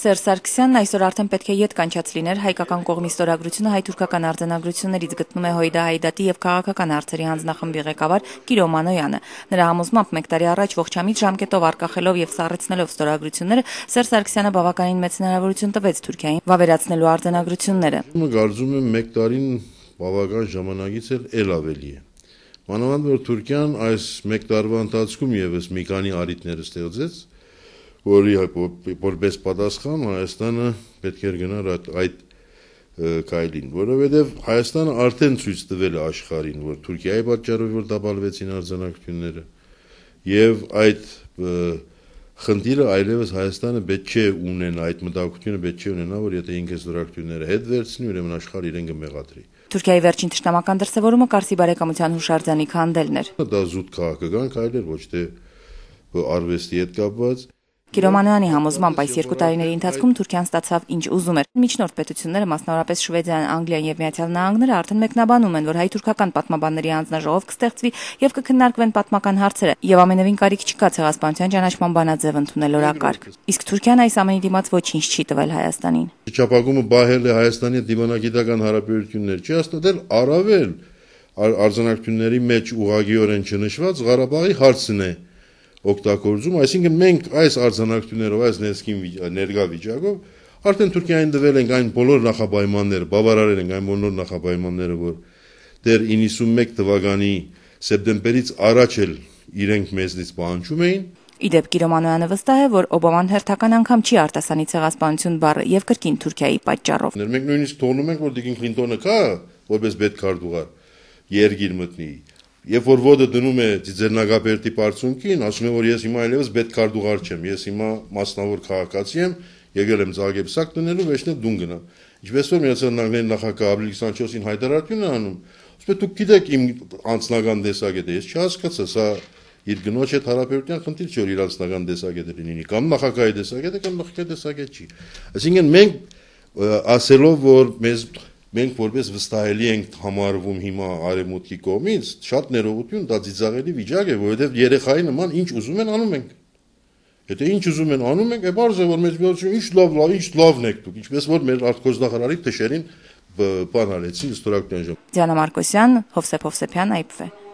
Սերժ Սարգսյանն այսօր արդեն պետք է յետ կանչած լիներ հայկական կողմի ստորագրությունը հայ-թուրքական արձանագրություններից գտնում է Հոյդա Հայդատի եւ քաղաքական հարցերի հանձնախմբի ղեկավար Կիրո Մանոյանը։ Նրա համոզմամբ մեկ տարի առաջ ողջամիտ ժամկետով արկախելով եւ սառեցնելով ստորագրությունները Սերժ Սարգսյանը բավականին մեծ հնարավորություն տվեց Թուրքիային վավերացնելու արձանագրությունները։ Ումը կարծում եմ մեկ տարին բավական ժամանակից էլ ավելի է։ Մանավանդ որ Թուրքիան այս մեկ տարվա ընթացքում եւս մի քանի արիտներ ստեղծեց որի հա- որպես պատասխան Հայաստանը պետք էր գնար այդ, այդ կայլին, որովհետև Հայաստանը արդեն ցույց տվել է աշխարհին, որ Թուրքիայի պատճառով որ դաբալվեցին արձանագրությունները եւ այդ խնդիրը այլևս Հայաստանը պետք չէ ունեն այդ մտահոգությունը պետք չէ ունենա, որ եթե ինքը զորակցությունները հետ վերցնի, ուրեմն աշխարհը իրեն կմեղադրի։ Թուրքիայի վերջին ճշտամական դրսևորումը կարծի բարեկամության հուշարձանի քանդելն էր։ Դա զուտ քաղաքական քայլ էր, ոչ թե արվեստի հետ կապված։ Գիրոմանյանի համոզմամբ այս երկու տարիների ընթացքում Թուրքիան ստացավ ինչ ուզում էր։ Միջնորդ պետությունները, մասնավորապես Շվեդիան, Անգլիան եւ Միացյալ Նահանգները արդեն մեկնաբանում են, որ հայ-թուրքական պատմաբանների անձնաժողով կստեղծվի եւ կքննարկվեն պատմական հարցերը եւ ամենևին կարիք չկա ցեղասպանության ճանաչման բանաձև ընդունել օրակարգ։ Իսկ Թուրքիան այս ամենի դիմաց ոչինչ չի տվել Հայաստանին։ Չապակումը բահել է Հայաստանի դիվանագիտական հարաբերություններ, չի հաստատել առավել արձանագրությունների մեջ ուղագիորեն չնշված Ղարաբաղի հարցն է։ Ա, օգտագործում, այսինքն մենք այս արձանագրություններով, այս ներքին ներգա վիճակով արդեն Թուրքիային տվել ենք այն բոլոր նախապայմանները, բավարարել ենք այն բոլոր նախապայմանները, որ դեռ 91 թվականի սեպտեմբերից առաջ էլ իրենք մեզնից պահանջում էին, Իդեպ Կիրոմանոյանը վստահ է, որ Օբաման հերթական անգամ չի արտասանի ցեղասպանություն բառը եւ կրկին Թուրքիայի պատճառով։ Մենք նույնիսկ թողնում ենք, որ Դիկին Քլինտոնը կա, որպես պետք արդուղար երգիր մտնի։ Երբ որ ոդը դնում է Ձիձեռնագաբերտի բարձունքին, ասում է որ ես հիմա այլևս Բեթքարդուղար չեմ, ես հիմա մասնավոր քաղաքացի եմ, եկել եմ Զագեբսակ դնելու, վերջնով դուն գնա։ Ինչպես որ միացյալ նահանգների նախագահ Ապրիլի 24-ին հայտարարություն է անում, ասում է դուք գիտեք իմ անձնական դեսագետը, ես չհասկացա, սա իր գնոջ հետ հարաբերության խնդիր չէ որ իր անձնական դեսագետը լինի կամ նախագահի դեսագետը կամ նախագահի դեսագետ չի։ Այսինքն մենք ասելով որ մեզ մենք որպես վստահելի ենք համարվում հիմա արևմուտքի կողմից, շատ ներողություն դա ծիծաղելի վիճակ է, որովհետև երեխայի նման ինչ ուզում են անում ենք։ Եթե ինչ ուզում են անում ենք, է բարձր որ մեծ միություն ինչ լավ լավ, ինչ լավն եք դուք, ինչպես որ մեր արտգործնախարարի թշերին բան արեցին, ստորագրության ժամ։ Դիանա Մարկոսյան, Հովսեփ Հովսեփյան, IPV